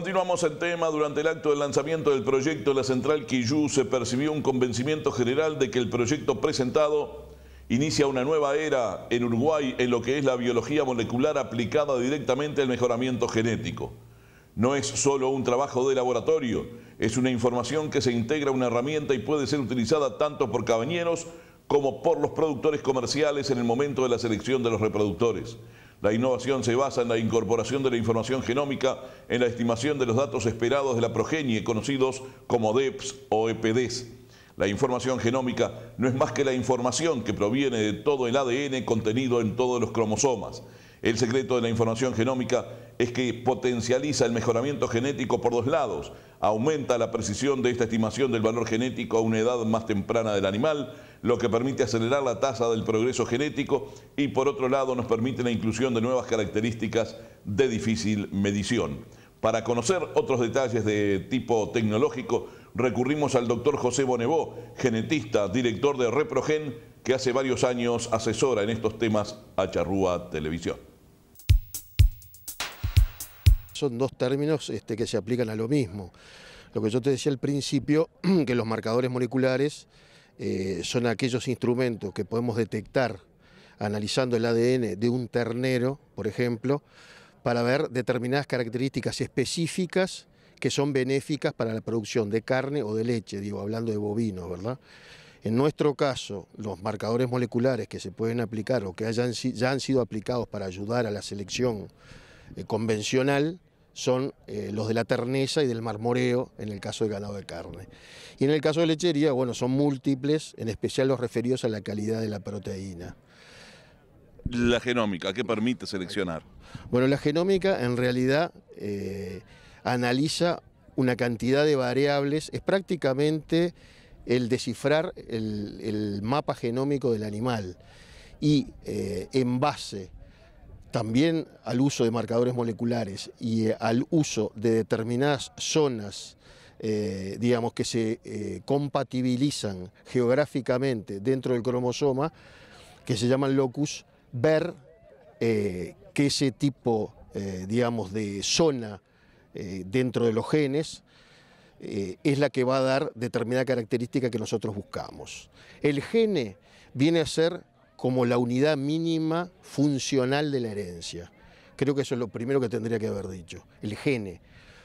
Continuamos el tema. Durante el acto del lanzamiento del proyecto, la central Quillú se percibió un convencimiento general de que el proyecto presentado inicia una nueva era en Uruguay en lo que es la biología molecular aplicada directamente al mejoramiento genético. No es solo un trabajo de laboratorio, es una información que se integra a una herramienta y puede ser utilizada tanto por cabañeros como por los productores comerciales en el momento de la selección de los reproductores. La innovación se basa en la incorporación de la información genómica en la estimación de los datos esperados de la progenie, conocidos como DEPS o EPDs. La información genómica no es más que la información que proviene de todo el ADN contenido en todos los cromosomas. El secreto de la información genómica es que potencializa el mejoramiento genético por dos lados, aumenta la precisión de esta estimación del valor genético a una edad más temprana del animal, lo que permite acelerar la tasa del progreso genético y por otro lado nos permite la inclusión de nuevas características de difícil medición. Para conocer otros detalles de tipo tecnológico, recurrimos al doctor José Bonevó, genetista, director de Reprogen, que hace varios años asesora en estos temas a Charrúa Televisión. Son dos términos este, que se aplican a lo mismo. Lo que yo te decía al principio, que los marcadores moleculares eh, son aquellos instrumentos que podemos detectar analizando el ADN de un ternero, por ejemplo, para ver determinadas características específicas que son benéficas para la producción de carne o de leche, digo, hablando de bovinos, ¿verdad? En nuestro caso, los marcadores moleculares que se pueden aplicar o que ya han sido aplicados para ayudar a la selección eh, convencional son eh, los de la terneza y del marmoreo en el caso de ganado de carne. Y en el caso de lechería, bueno, son múltiples, en especial los referidos a la calidad de la proteína. La genómica, ¿qué permite seleccionar? Bueno, la genómica en realidad eh, analiza una cantidad de variables, es prácticamente el descifrar el, mapa genómico del animal y eh, en base también al uso de marcadores moleculares y eh, al uso de determinadas zonas, eh, digamos, que se eh, compatibilizan geográficamente dentro del cromosoma, que se llaman locus, ver que ese tipo, digamos, de zona dentro de los genes es la que va a dar determinada característica que nosotros buscamos. El gene viene a ser como la unidad mínima funcional de la herencia. Creo que eso es lo primero que tendría que haber dicho, el gene,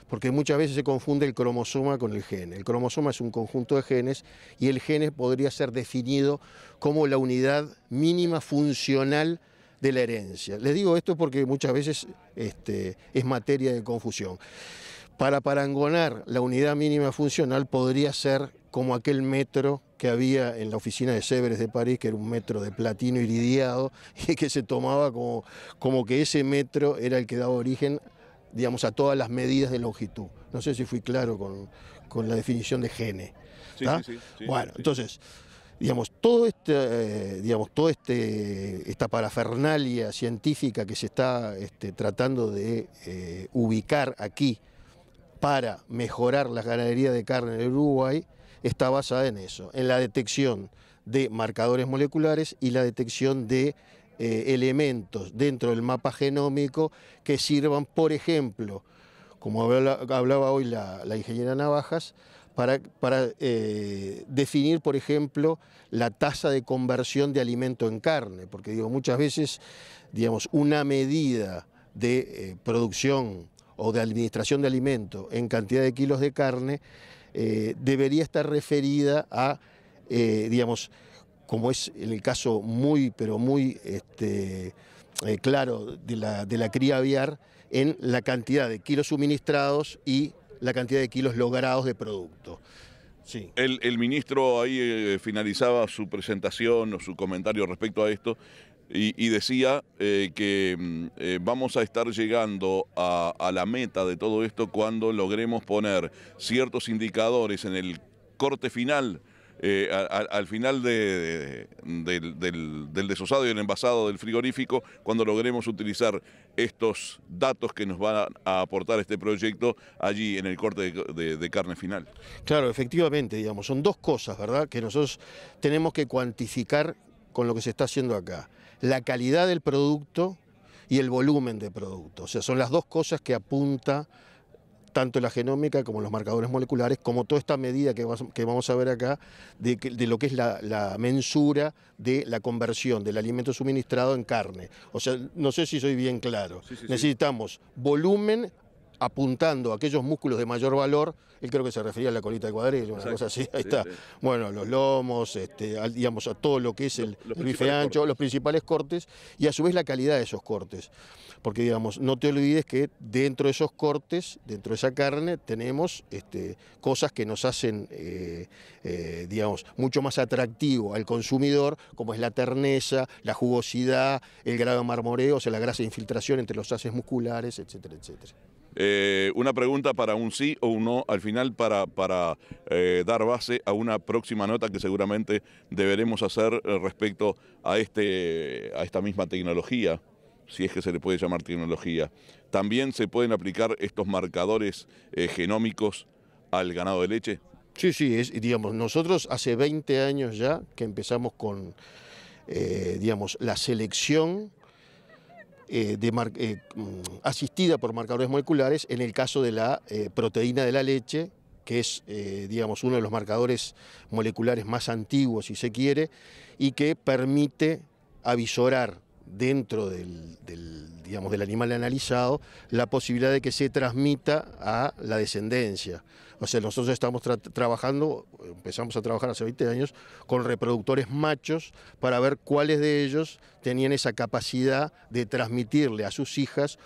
porque muchas veces se confunde el cromosoma con el gene. El cromosoma es un conjunto de genes y el gene podría ser definido como la unidad mínima funcional de la herencia. Les digo esto porque muchas veces este, es materia de confusión. Para parangonar la unidad mínima funcional podría ser como aquel metro que había en la oficina de Severes de París, que era un metro de platino iridiado, y que se tomaba como, como que ese metro era el que daba origen digamos, a todas las medidas de longitud. No sé si fui claro con, la definición de gene. bueno, entonces, digamos, todo este, eh, digamos, toda este, esta parafernalia científica que se está este, tratando de eh, ubicar aquí para mejorar las ganadería de carne en Uruguay, está basada en eso, en la detección de marcadores moleculares y la detección de eh, elementos dentro del mapa genómico que sirvan, por ejemplo, como hablaba hoy la, ingeniera Navajas, para, eh, definir, por ejemplo, la tasa de conversión de alimento en carne, porque digo, muchas veces, digamos, una medida de eh, producción o de administración de alimento en cantidad de kilos de carne eh, debería estar referida a, eh, digamos, como es el caso muy, pero muy este, eh, claro de la, de la cría aviar, en la cantidad de kilos suministrados y la cantidad de kilos logrados de producto. Sí. El, ministro ahí finalizaba su presentación o su comentario respecto a esto y, decía eh, que mm, eh, vamos a estar llegando a, la meta de todo esto cuando logremos poner ciertos indicadores en el corte final eh, al final del, desosado y el envasado del frigorífico, cuando logremos utilizar estos datos que nos va a, aportar este proyecto allí en el corte de, de, carne final. Claro, efectivamente, digamos, son dos cosas, ¿verdad?, que nosotros tenemos que cuantificar con lo que se está haciendo acá la calidad del producto y el volumen de producto. O sea, son las dos cosas que apunta tanto la genómica como los marcadores moleculares, como toda esta medida que, vamos a ver acá, de, lo que es la, mensura de la conversión del alimento suministrado en carne. O sea, no sé si soy bien claro. Necesitamos volumen apuntando a aquellos músculos de mayor valor, él creo que se refería a la colita de cuadrilla, una cosa así, ahí está. Bueno, los lomos, este, digamos, a todo lo que es el, bife ancho, los principales cortes, y a su vez la calidad de esos cortes. Porque, digamos, no te olvides que dentro de esos cortes, dentro de esa carne, tenemos este, cosas que nos hacen, eh, eh, digamos, mucho más atractivo al consumidor, como es la terneza, la jugosidad, el grado de marmoreo, o sea, la grasa de infiltración entre los haces musculares, etcétera, etcétera. Eh, una pregunta para un sí o un no al final para, para eh, dar base a una próxima nota que seguramente deberemos hacer eh, respecto a, este, a esta misma tecnología, si es que se le puede llamar tecnología. También se pueden aplicar estos marcadores genómicos al ganado de leche. Sí, sí, es, digamos, nosotros hace 20 años ya que empezamos con, digamos, la selección eh, eh, mm, asistida por marcadores moleculares en el caso de la eh, proteína de la leche, que es digamos, uno de los marcadores moleculares más antiguos, si se quiere, y que permite avisorar dentro del animal analizado la posibilidad de que se transmita a la descendencia. O sea, nosotros estamos trabajando, empezamos a trabajar hace 20 años, con reproductores machos para ver cuáles de ellos tenían esa capacidad de transmitirle a sus hijas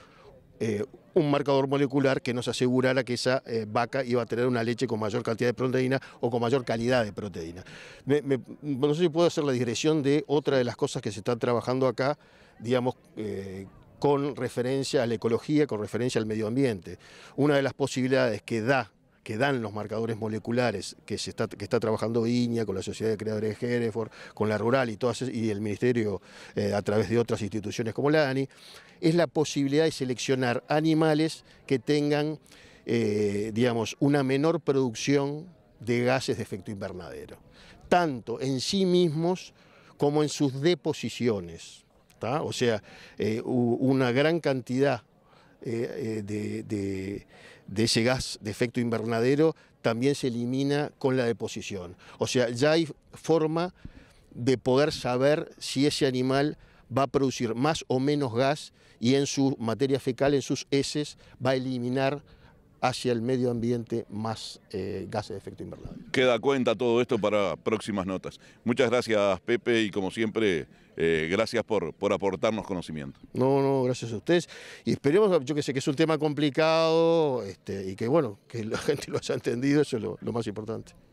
eh, un marcador molecular que nos asegurara que esa eh, vaca iba a tener una leche con mayor cantidad de proteína o con mayor calidad de proteína. no sé si puedo hacer la digresión de otra de las cosas que se están trabajando acá, digamos, eh, con referencia a la ecología, con referencia al medio ambiente. Una de las posibilidades que da que dan los marcadores moleculares que, se está, que está trabajando Iña con la Sociedad de Creadores de Hereford, con la Rural y, todas, y el Ministerio eh, a través de otras instituciones como la ANI, es la posibilidad de seleccionar animales que tengan, eh, digamos, una menor producción de gases de efecto invernadero, tanto en sí mismos como en sus deposiciones. O sea, eh, una gran cantidad de de ese gas de efecto invernadero también se elimina con la deposición. O sea, ya hay forma de poder saber si ese animal va a producir más o menos gas y en su materia fecal, en sus heces, va a eliminar hacia el medio ambiente más eh, gases de efecto invernadero. Queda cuenta todo esto para próximas notas. Muchas gracias Pepe y como siempre, eh, gracias por, por aportarnos conocimiento. No, no, gracias a ustedes. Y esperemos, yo que sé que es un tema complicado este, y que bueno, que la gente lo haya entendido, eso es lo más importante.